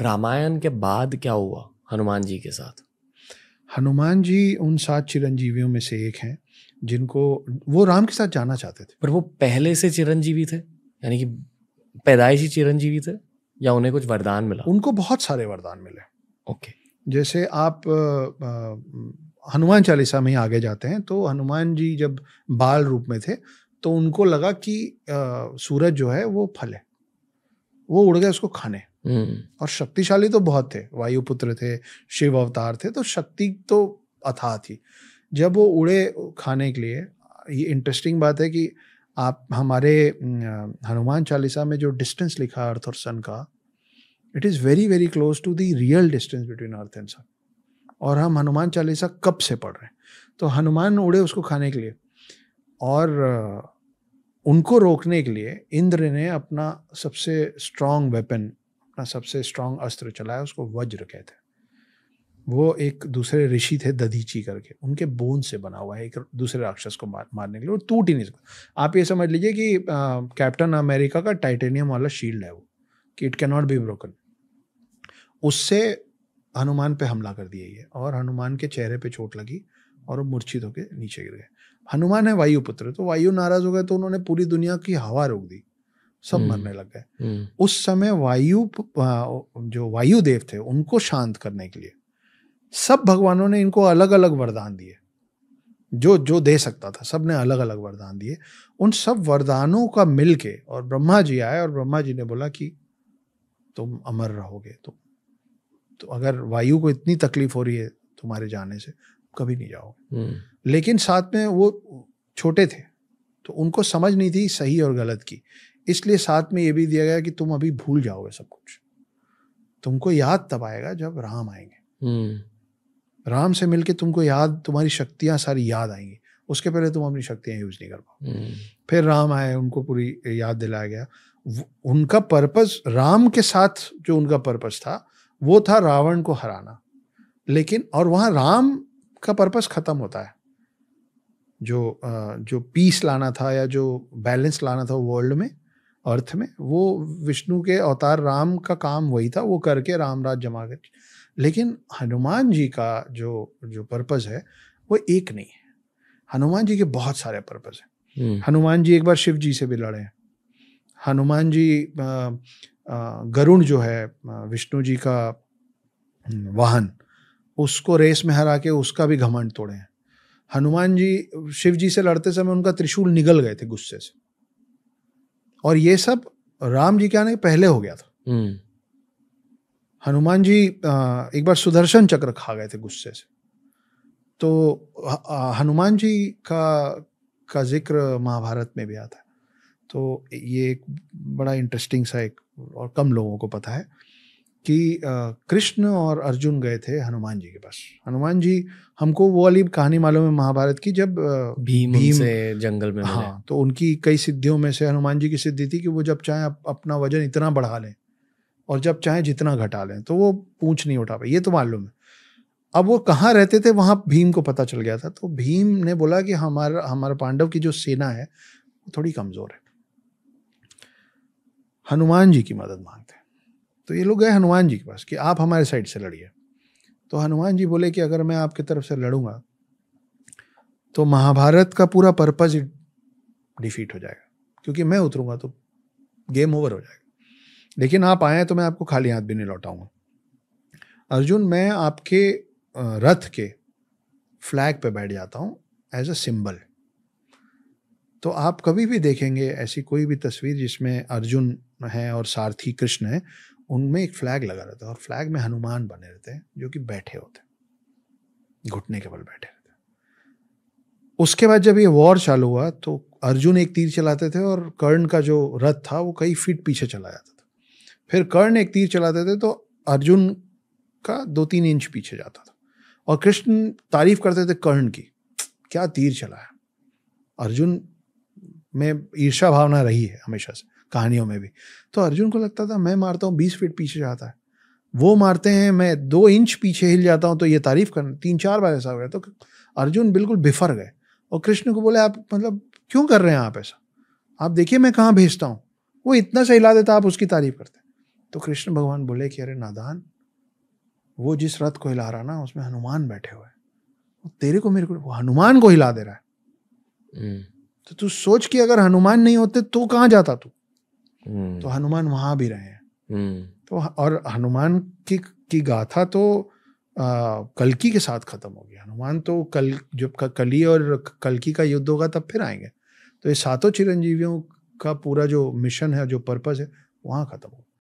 रामायण के बाद क्या हुआ हनुमान जी के साथ हनुमान जी उन सात चिरंजीवियों में से एक हैं जिनको वो राम के साथ जाना चाहते थे पर वो पहले से चिरंजीवी थे यानी कि पैदाइशी चिरंजीवी थे या उन्हें कुछ वरदान मिला उनको बहुत सारे वरदान मिले ओके जैसे आप हनुमान चालीसा में ही आगे जाते हैं तो हनुमान जी जब बाल रूप में थे तो उनको लगा कि आ, सूरज जो है वो फल है वो उड़ गए उसको खाने हम्म। और शक्तिशाली तो बहुत थे वायुपुत्र थे शिव अवतार थे तो शक्ति तो अथाह थी जब वो उड़े खाने के लिए ये इंटरेस्टिंग बात है कि आप हमारे हनुमान चालीसा में जो डिस्टेंस लिखा है अर्थ और सन का it is very very close to the real distance between Earth and Sun और हम हनुमान चालीसा कब से पढ़ रहे हैं तो हनुमान उड़े उसको खाने के लिए और उनको रोकने के लिए इंद्र ने अपना सबसे स्ट्रॉन्ग वेपन अपना सबसे स्ट्रांग अस्त्र चलाया उसको वज्र कहते हैं वो एक दूसरे ऋषि थे दधीची करके उनके बोन से बना हुआ है एक दूसरे राक्षस को मार, मारने के लिए और टूट ही नहीं सकता आप ये समझ लीजिए कि कैप्टन अमेरिका का टाइटेनियम वाला शील्ड है वो कि इट कैनॉट बी ब्रोकन उससे हनुमान पे हमला कर दिया ये और हनुमान के चेहरे पे चोट लगी और वो मूर्छित होकर नीचे गिर गए हनुमान है वायुपुत्र तो वायु नाराज हो गए तो उन्होंने पूरी दुनिया की हवा रोक दी सब हम्म, मरने लग गए हम्म। उस समय वायु जो वायुदेव थे उनको शांत करने के लिए सब भगवानों ने इनको अलग अलग वरदान दिए जो जो दे सकता था सब ने अलग अलग वरदान दिए उन सब वरदानों का मिल के और ब्रह्मा जी आए और ब्रह्मा जी ने बोला कि तुम अमर रहोगे तुम तो अगर वायु को इतनी तकलीफ हो रही है तुम्हारे जाने से कभी नहीं जाओगे हम्म। लेकिन साथ में वो छोटे थे तो उनको समझ नहीं थी सही और गलत की इसलिए साथ में ये भी दिया गया कि तुम अभी भूल जाओगे सब कुछ तुमको याद तब आएगा जब राम आएंगे हम्म। राम से मिलके तुमको याद तुम्हारी शक्तियां सारी याद आएंगी उसके पहले तुम अपनी शक्तियां यूज नहीं कर पाओ हम्म। फिर राम आए उनको पूरी याद दिलाया गया उनका पर्पस राम के साथ जो उनका पर्पस था वो था रावण को हराना लेकिन और वहाँ राम का पर्पस खत्म होता है जो जो पीस लाना था या जो बैलेंस लाना था वर्ल्ड में अर्थ में वो विष्णु के अवतार राम का काम वही था वो करके राम राज जमा कर लेकिन हनुमान जी का जो जो पर्पज़ है वो एक नहीं है हनुमान जी के बहुत सारे पर्पज़ हैं हम्म। हनुमान जी एक बार शिव जी से भी लड़े हैं हनुमान जी गरुण जो है विष्णु जी का हम्म, वाहन उसको रेस में हरा के उसका भी घमंड तोड़े हैं हनुमान जी शिव जी से लड़ते समय उनका त्रिशूल निगल गए थे गुस्से से और ये सब राम जी के आने पहले हो गया था हम्म। हनुमान जी एक बार सुदर्शन चक्र खा गए थे गुस्से से तो हनुमान जी का का जिक्र महाभारत में भी आता है तो ये एक बड़ा इंटरेस्टिंग सा एक और कम लोगों को पता है कि कृष्ण और अर्जुन गए थे हनुमान जी के पास हनुमान जी हमको वो वाली कहानी मालूम है महाभारत की जब भीम, भीम से जंगल में हाँ तो उनकी कई सिद्धियों में से हनुमान जी की सिद्धि थी कि वो जब चाहे अप, अपना वजन इतना बढ़ा लें और जब चाहे जितना घटा लें तो वो पूछ नहीं उठा पाए ये तो मालूम है अब वो कहाँ रहते थे वहाँ भीम को पता चल गया था तो भीम ने बोला कि हमारा हमारा पांडव की जो सेना है वो थोड़ी कमज़ोर है हनुमान जी की मदद मांगते हैं तो ये लोग गए हनुमान जी के पास कि आप हमारे साइड से लड़िए तो हनुमान जी बोले कि अगर मैं आपकी तरफ से लड़ूंगा तो महाभारत का पूरा पर्पज डिफीट हो जाएगा क्योंकि मैं उतरूंगा तो गेम ओवर हो जाएगा लेकिन आप आए तो मैं आपको खाली हाथ भी नहीं लौटाऊंगा अर्जुन मैं आपके रथ के फ्लैग पे बैठ जाता हूँ एज अ सिंबल तो आप कभी भी देखेंगे ऐसी कोई भी तस्वीर जिसमें अर्जुन है और सारथी कृष्ण है उनमें एक फ्लैग लगा रहता है और फ्लैग में हनुमान बने रहते हैं जो कि बैठे होते हैं घुटने के बल बैठे रहते उसके बाद जब ये वॉर चालू हुआ तो अर्जुन एक तीर चलाते थे और कर्ण का जो रथ था वो कई फीट पीछे चला जाता था फिर कर्ण एक तीर चलाते थे तो अर्जुन का दो तीन इंच पीछे जाता था और कृष्ण तारीफ करते थे कर्ण की क्या तीर चलाया अर्जुन में ईर्षा भावना रही है हमेशा से कहानियों में भी तो अर्जुन को लगता था मैं मारता हूँ बीस फीट पीछे जाता है वो मारते हैं मैं दो इंच पीछे हिल जाता हूँ तो ये तारीफ कर तीन चार बार ऐसा हो गया तो अर्जुन बिल्कुल बिफर गए और कृष्ण को बोले आप मतलब क्यों कर रहे हैं आप ऐसा आप देखिए मैं कहाँ भेजता हूँ वो इतना सा हिला देता आप उसकी तारीफ करते तो कृष्ण भगवान बोले कि अरे नादान वो जिस रथ को हिला रहा ना उसमें हनुमान बैठे हुए हैं तेरे को मेरे को हनुमान को हिला दे रहा है हम्म। तो तू सोच कि अगर हनुमान नहीं होते तो कहाँ जाता तू तो हम्म। हनुमान वहां भी रहे हैं हम्म। तो और हनुमान की की गाथा तो कलकी के साथ खत्म हो गया हनुमान तो कल जब कली और कलकी का युद्ध होगा तब फिर आएंगे तो ये सातों चिरंजीवियों का पूरा जो मिशन है जो पर्पज है वहां खत्म होगा